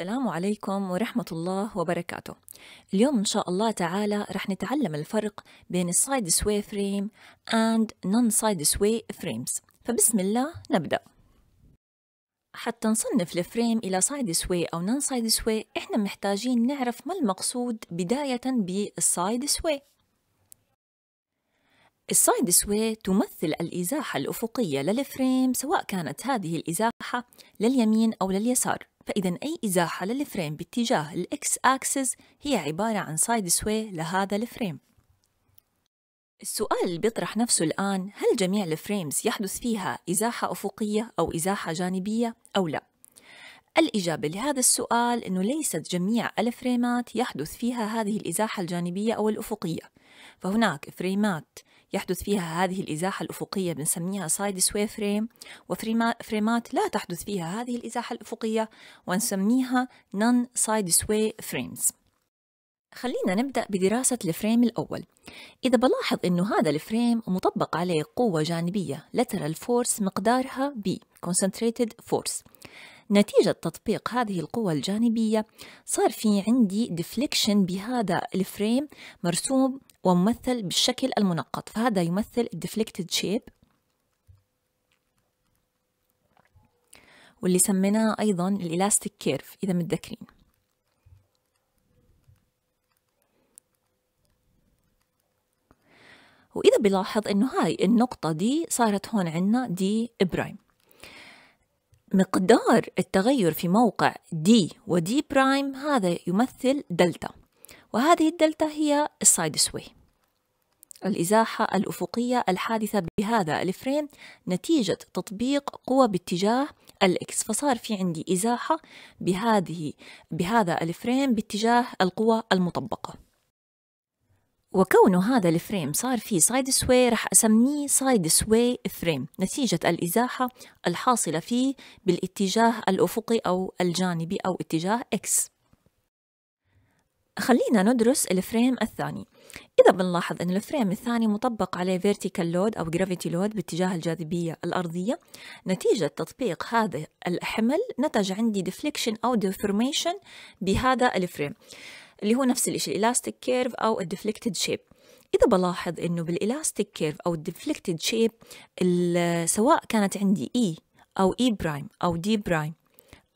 السلام عليكم ورحمة الله وبركاته اليوم إن شاء الله تعالى رح نتعلم الفرق بين السايد سوي فريم and non-side sway frames فبسم الله نبدأ حتى نصنف الفريم إلى سايد سوي أو نون سايد سوي إحنا محتاجين نعرف ما المقصود بداية بالسايد سوي السايد سوي تمثل الإزاحة الأفقية للفريم سواء كانت هذه الإزاحة لليمين أو لليسار فإذا أي إزاحة للفريم باتجاه الإكس أكسس هي عبارة عن سايد سوي لهذا الفريم السؤال اللي بيطرح نفسه الآن هل جميع الفريمز يحدث فيها إزاحة أفقية أو إزاحة جانبية أو لا؟ الإجابة لهذا السؤال أنه ليست جميع الفريمات يحدث فيها هذه الإزاحة الجانبية أو الأفقية فهناك فريمات يحدث فيها هذه الإزاحة الأفقية بنسميها سايد سوي فريم وفريمات لا تحدث فيها هذه الإزاحة الأفقية ونسميها نون سايد سوي فريمز خلينا نبدأ بدراسة الفريم الأول إذا بلاحظ أنه هذا الفريم مطبق عليه قوة جانبية lateral force مقدارها B concentrated force نتيجة تطبيق هذه القوة الجانبية صار في عندي deflection بهذا الفريم مرسوم وممثل بالشكل المنقط فهذا يمثل الديفليكتد شيب واللي سميناه أيضا الإلاستيك كيرف إذا متذكرين وإذا بلاحظ إنه هاي النقطة دي صارت هون عنا دي برايم مقدار التغير في موقع دي ودي برايم هذا يمثل دلتا وهذه الدلتا هي السايد سوي الإزاحة الأفقية الحادثة بهذا الفريم نتيجة تطبيق قوى باتجاه الإكس فصار في عندي إزاحة بهذه بهذا الفريم باتجاه القوى المطبقة وكون هذا الفريم صار فيه سايد سوي رح أسميه سايد سوي فريم نتيجة الإزاحة الحاصلة فيه بالاتجاه الأفقي أو الجانبي أو اتجاه إكس خلينا ندرس الفريم الثاني إذا بنلاحظ أن الفريم الثاني مطبق عليه vertical load أو gravity load باتجاه الجاذبية الأرضية نتيجة تطبيق هذا الحمل نتج عندي deflection أو deformation بهذا الفريم اللي هو نفس الشيء elastic curve أو deflected shape إذا بلاحظ أنه بالإلاستيك كيرف أو الديفليكتد شيب سواء كانت عندي E أو E برايم أو D برايم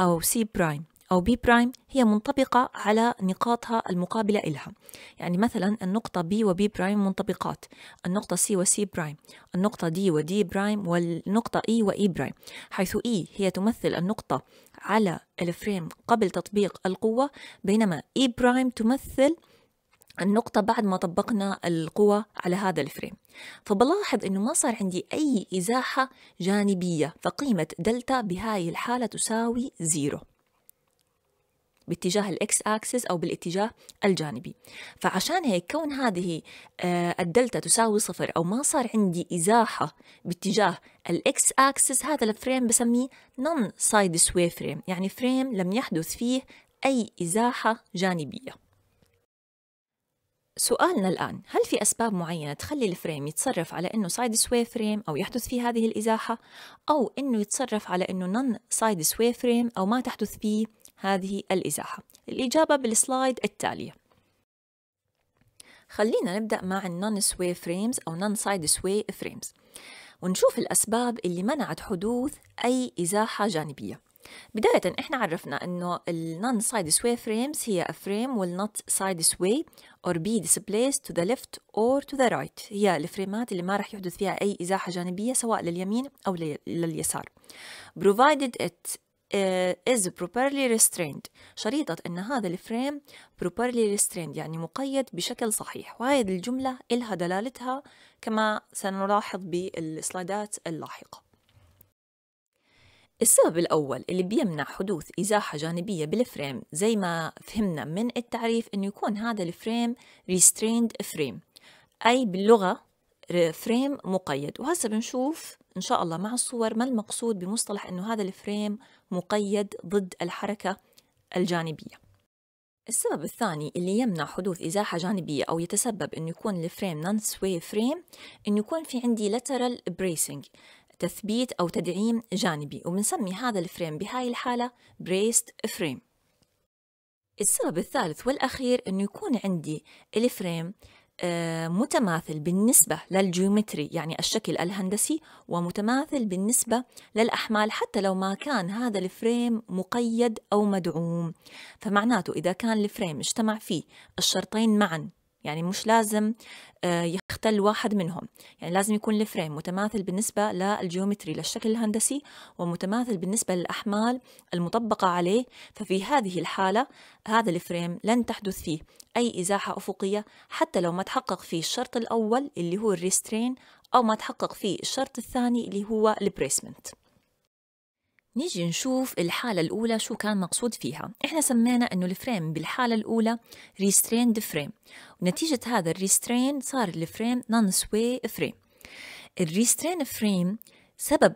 أو C برايم أو بي برايم هي منطبقة على نقاطها المقابلة إلها يعني مثلا النقطة بي وبي برايم منطبقات النقطة سي وسي برايم النقطة دي ودي برايم والنقطة E وإي برايم e حيث E هي تمثل النقطة على الفريم قبل تطبيق القوة بينما E برايم تمثل النقطة بعد ما طبقنا القوة على هذا الفريم فبلاحظ أنه ما صار عندي أي إزاحة جانبية فقيمة دلتا بهاي الحالة تساوي زيرو باتجاه الاكس اكسس او بالاتجاه الجانبي فعشان هيك كون هذه آه، الدلتا تساوي صفر او ما صار عندي ازاحه باتجاه الاكس اكسس هذا الفريم بسميه نون سايد سوي فريم يعني فريم لم يحدث فيه اي ازاحه جانبيه سؤالنا الآن هل في أسباب معينة تخلي الفريم يتصرف على أنه سايد سوي فريم أو يحدث فيه هذه الإزاحة أو أنه يتصرف على أنه نون سايد سوي فريم أو ما تحدث فيه هذه الإزاحة الإجابة بالسلايد التالية خلينا نبدأ مع النون سوي فريمز أو نون سايد سوي فريمز ونشوف الأسباب اللي منعت حدوث أي إزاحة جانبية بداية احنا عرفنا انه النون سايد سوي فريمز هي a frame will not side sway or be displaced to the left or to the right هي الفريمات اللي ما راح يحدث فيها اي ازاحة جانبية سواء لليمين او لليسار provided it آه، is properly restrained شريطة أن هذا الفريم properly restrained يعني مقيد بشكل صحيح وهذه الجملة إلها دلالتها كما سنلاحظ بالسلايدات اللاحقة السبب الأول اللي بيمنع حدوث إزاحة جانبية بالفريم زي ما فهمنا من التعريف أنه يكون هذا الفريم restrained frame أي باللغة فريم مقيد وهسه بنشوف إن شاء الله مع الصور ما المقصود بمصطلح أنه هذا الفريم مقيد ضد الحركة الجانبية السبب الثاني اللي يمنع حدوث إزاحة جانبية أو يتسبب أنه يكون الفريم نون سوي فريم أنه يكون في عندي lateral bracing تثبيت أو تدعيم جانبي وبنسمي هذا الفريم بهاي الحالة braced frame السبب الثالث والأخير أنه يكون عندي الفريم آه، متماثل بالنسبة للجيومتري يعني الشكل الهندسي ومتماثل بالنسبة للأحمال حتى لو ما كان هذا الفريم مقيد أو مدعوم فمعناته إذا كان الفريم اجتمع فيه الشرطين معا يعني مش لازم آه، يختل واحد منهم يعني لازم يكون الفريم متماثل بالنسبة للجيومتري للشكل الهندسي ومتماثل بالنسبة للأحمال المطبقة عليه ففي هذه الحالة هذا الفريم لن تحدث فيه أي إزاحة أفقية حتى لو ما تحقق فيه الشرط الأول اللي هو الريسترين أو ما تحقق فيه الشرط الثاني اللي هو البريسمنت نيجي نشوف الحالة الأولى شو كان مقصود فيها إحنا سمينا أنه الفريم بالحالة الأولى restrained frame ونتيجة هذا الريسترين صار الفريم non sway frame الريسترين فريم سبب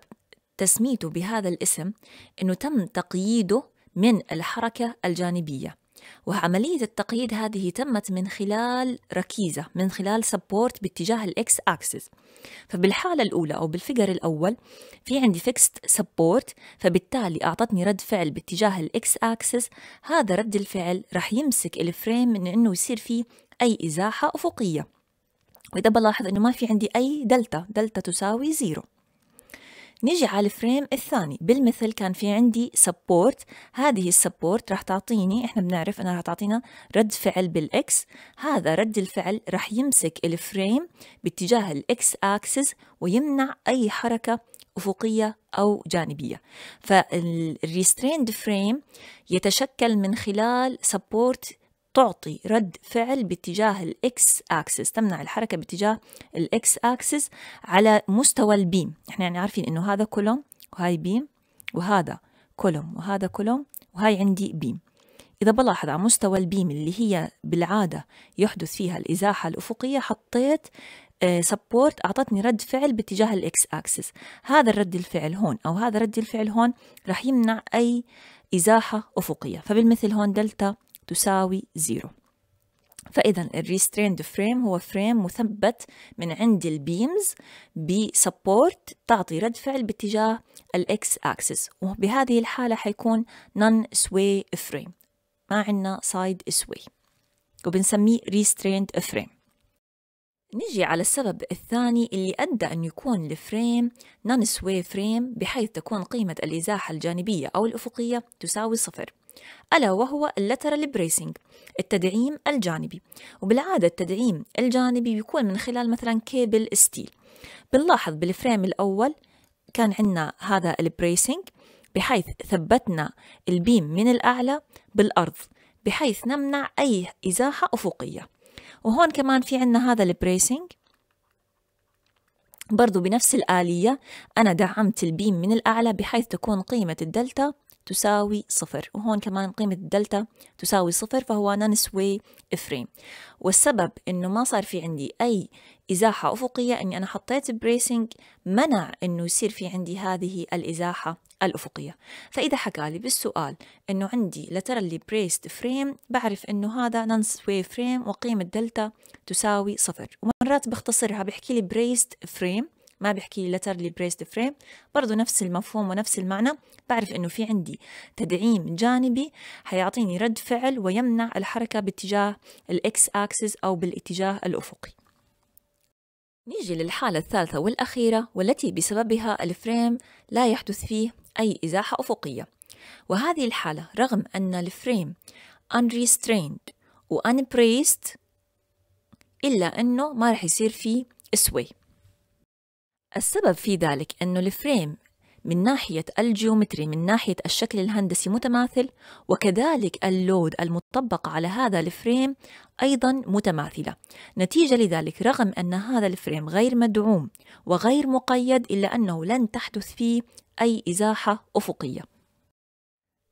تسميته بهذا الاسم أنه تم تقييده من الحركة الجانبية وعملية التقييد هذه تمت من خلال ركيزة من خلال سبورت باتجاه الإكس أكسس فبالحالة الأولى أو بالفقر الأول في عندي فيكست سبورت فبالتالي أعطتني رد فعل باتجاه الإكس أكسس هذا رد الفعل راح يمسك الفريم من أنه يصير فيه أي إزاحة أفقية وإذا بلاحظ أنه ما في عندي أي دلتا دلتا تساوي زيرو نجي على الفريم الثاني بالمثل كان في عندي سبورت هذه السبورت راح تعطيني احنا بنعرف انها راح تعطينا رد فعل بالاكس هذا رد الفعل راح يمسك الفريم باتجاه الاكس اكسس ويمنع اي حركه افقيه او جانبيه فالريستريند فريم يتشكل من خلال سبورت تعطي رد فعل باتجاه الاكس اكسس تمنع الحركه باتجاه الاكس اكسس على مستوى البيم احنا يعني عارفين انه هذا كولوم وهاي بيم وهذا كولوم وهذا كولوم وهاي عندي بيم إذا بلاحظ على مستوى البيم اللي هي بالعادة يحدث فيها الإزاحة الأفقية حطيت سبورت آه، أعطتني رد فعل باتجاه الإكس أكسس هذا الرد الفعل هون أو هذا رد الفعل هون راح يمنع أي إزاحة أفقية فبالمثل هون دلتا تساوي زيرو فإذا الريستريند فريم هو فريم مثبت من عند البيمز بسبورت تعطي رد فعل باتجاه الاكس اكسس وبهذه الحالة حيكون نون سوي فريم ما عندنا سايد سوي وبنسميه ريستريند فريم نجي على السبب الثاني اللي أدى أن يكون الفريم نون سوي فريم بحيث تكون قيمة الإزاحة الجانبية أو الأفقية تساوي صفر ألا وهو اللترال بريسنج التدعيم الجانبي وبالعادة التدعيم الجانبي بيكون من خلال مثلا كيبل ستيل بنلاحظ بالفريم الأول كان عندنا هذا البريسنج بحيث ثبتنا البيم من الأعلى بالأرض بحيث نمنع أي إزاحة أفقية وهون كمان في عندنا هذا البريسنج برضو بنفس الآلية أنا دعمت البيم من الأعلى بحيث تكون قيمة الدلتا تساوي صفر وهون كمان قيمة الدلتا تساوي صفر فهو ننسوي واي فريم والسبب انه ما صار في عندي اي ازاحة افقية اني انا حطيت بريسنج منع انه يصير في عندي هذه الازاحة الافقية فاذا حكى لي بالسؤال انه عندي لترالي بريست فريم بعرف انه هذا نانس وي فريم وقيمة دلتا تساوي صفر ومرات بختصرها بحكي لي بريست فريم ما بيحكي لي لتر لبريست فريم برضو نفس المفهوم ونفس المعنى بعرف انه في عندي تدعيم جانبي حيعطيني رد فعل ويمنع الحركة باتجاه الاكس اكسس او بالاتجاه الافقي نيجي للحالة الثالثة والأخيرة والتي بسببها الفريم لا يحدث فيه أي إزاحة أفقية وهذه الحالة رغم أن الفريم unrestrained و unbraced إلا أنه ما رح يصير فيه sway السبب في ذلك أنه الفريم من ناحية الجيومتري من ناحية الشكل الهندسي متماثل وكذلك اللود المطبق على هذا الفريم أيضا متماثلة نتيجة لذلك رغم أن هذا الفريم غير مدعوم وغير مقيد إلا أنه لن تحدث فيه أي إزاحة أفقية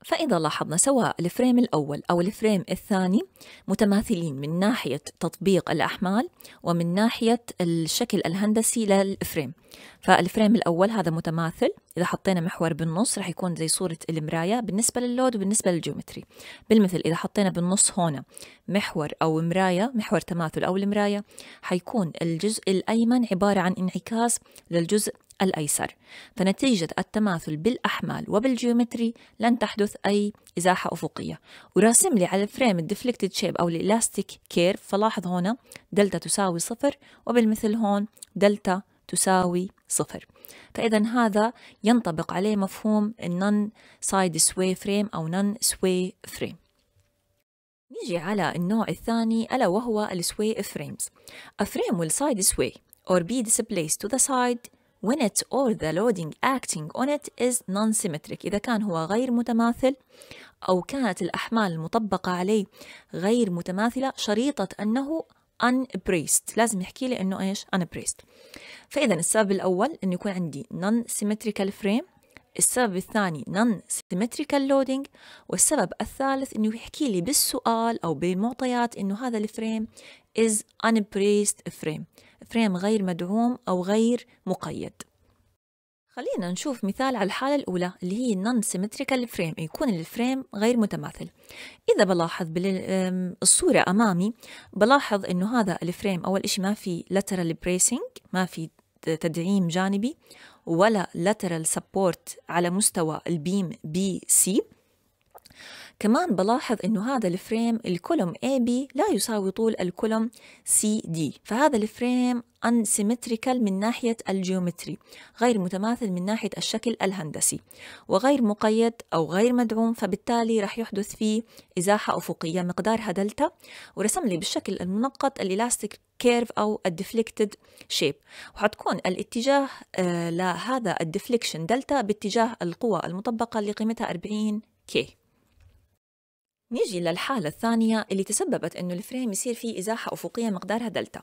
فإذا لاحظنا سواء الفريم الأول أو الفريم الثاني متماثلين من ناحية تطبيق الأحمال ومن ناحية الشكل الهندسي للفريم فالفريم الأول هذا متماثل إذا حطينا محور بالنص راح يكون زي صورة المراية بالنسبة لللود وبالنسبة للجيومتري بالمثل إذا حطينا بالنص هنا محور أو مراية محور تماثل أو المراية حيكون الجزء الأيمن عبارة عن انعكاس للجزء الأيسر فنتيجة التماثل بالأحمال وبالجيومتري لن تحدث أي إزاحة أفقية وراسم لي على الفريم الديفليكتد شيب أو الإلاستيك كيرف فلاحظ هنا دلتا تساوي صفر وبالمثل هون دلتا تساوي صفر فإذا هذا ينطبق عليه مفهوم النون سايد سوي فريم أو نون سوي فريم نيجي على النوع الثاني ألا وهو السوي فريمز A frame will side sway or be displaced to the side when it or the loading acting on it is non-symmetric إذا كان هو غير متماثل أو كانت الأحمال المطبقة عليه غير متماثلة شريطة أنه unbraced لازم يحكي لي أنه إيش unbraced فإذا السبب الأول أن يكون عندي non-symmetrical frame السبب الثاني non symmetrical loading والسبب الثالث انه يحكي لي بالسؤال او بمعطيات انه هذا الفريم is unbraced frame فريم غير مدعوم او غير مقيد خلينا نشوف مثال على الحالة الأولى اللي هي non symmetrical frame يكون الفريم غير متماثل إذا بلاحظ بالصورة أمامي بلاحظ إنه هذا الفريم أول إشي ما في lateral bracing ما في تدعيم جانبي ولا lateral support على مستوى البيم بي سي كمان بلاحظ انه هذا الفريم الكولوم AB لا يساوي طول الكولوم CD فهذا الفريم unsymmetrical من ناحية الجيومتري غير متماثل من ناحية الشكل الهندسي وغير مقيد أو غير مدعوم فبالتالي رح يحدث فيه إزاحة أفقية مقدارها دلتا ورسم لي بالشكل المنقط الإلاستيك كيرف أو الديفليكتد شيب وحتكون الاتجاه آه، لهذا الديفليكشن دلتا باتجاه القوى المطبقة اللي قيمتها 40 كي نيجي للحالة الثانية اللي تسببت إنه الفريم يصير فيه إزاحة أفقية مقدارها دلتا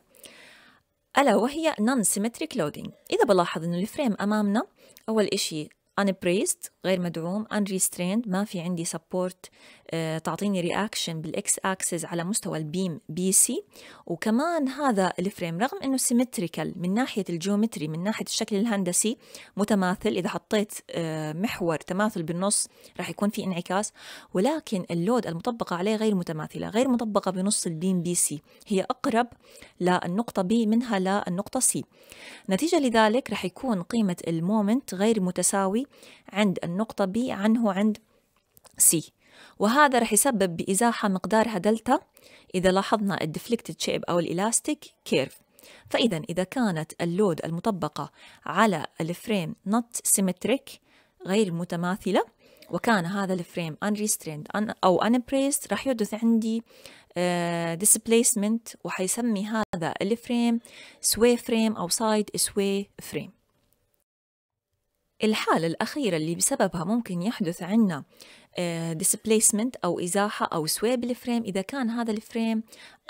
ألا وهي non symmetric loading إذا بلاحظ إنه الفريم أمامنا أول إشي بريست غير مدعوم ريستريند ما في عندي سبورت آه، تعطيني رياكشن بالاكس اكسس على مستوى البيم بي سي وكمان هذا الفريم رغم انه سيمتريكال من ناحيه الجيومتري من ناحيه الشكل الهندسي متماثل اذا حطيت آه، محور تماثل بالنص راح يكون في انعكاس ولكن اللود المطبقه عليه غير متماثله غير مطبقه بنص البيم بي سي هي اقرب للنقطه بي منها للنقطه سي نتيجه لذلك راح يكون قيمه المومنت غير متساوي عند النقطة B عنه عند C وهذا رح يسبب بإزاحة مقدارها دلتا إذا لاحظنا الديفليكتد شيب أو الإلاستيك كيرف فإذا إذا كانت اللود المطبقة على الفريم not symmetric غير متماثلة وكان هذا الفريم unrestrained أو unimpressed راح يحدث عندي آه، displacement وحيسمي هذا الفريم sway frame أو side sway frame الحالة الأخيرة اللي بسببها ممكن يحدث عنا آه، displacement أو إزاحة أو سوي بالفريم إذا كان هذا الفريم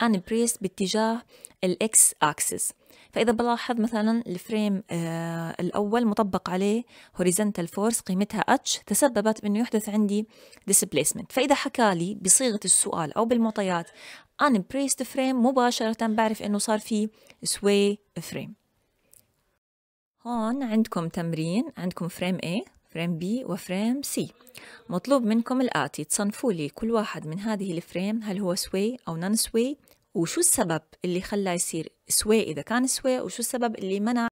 unpressed باتجاه الإكس أكسس فإذا بلاحظ مثلا الفريم آه، الأول مطبق عليه horizontal force قيمتها h تسببت بأنه يحدث عندي displacement فإذا حكى لي بصيغة السؤال أو بالمعطيات unpressed frame مباشرة بعرف أنه صار في sway frame هون عندكم تمرين عندكم فريم A فريم B وفريم C مطلوب منكم الآتي تصنفوا لي كل واحد من هذه الفريم هل هو سوي أو نون سوي وشو السبب اللي خلى يصير سوي إذا كان سوي وشو السبب اللي منع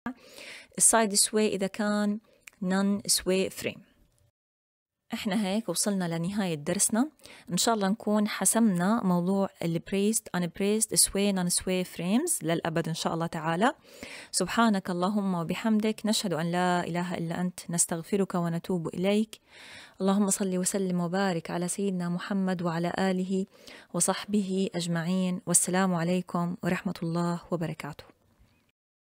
السايد سوي إذا كان نون سوي فريم احنا هيك وصلنا لنهاية درسنا ان شاء الله نكون حسمنا موضوع البريست ان بريست سوي نان سوي فريمز للأبد ان شاء الله تعالى سبحانك اللهم وبحمدك نشهد ان لا اله الا انت نستغفرك ونتوب اليك اللهم صل وسلم وبارك على سيدنا محمد وعلى اله وصحبه اجمعين والسلام عليكم ورحمة الله وبركاته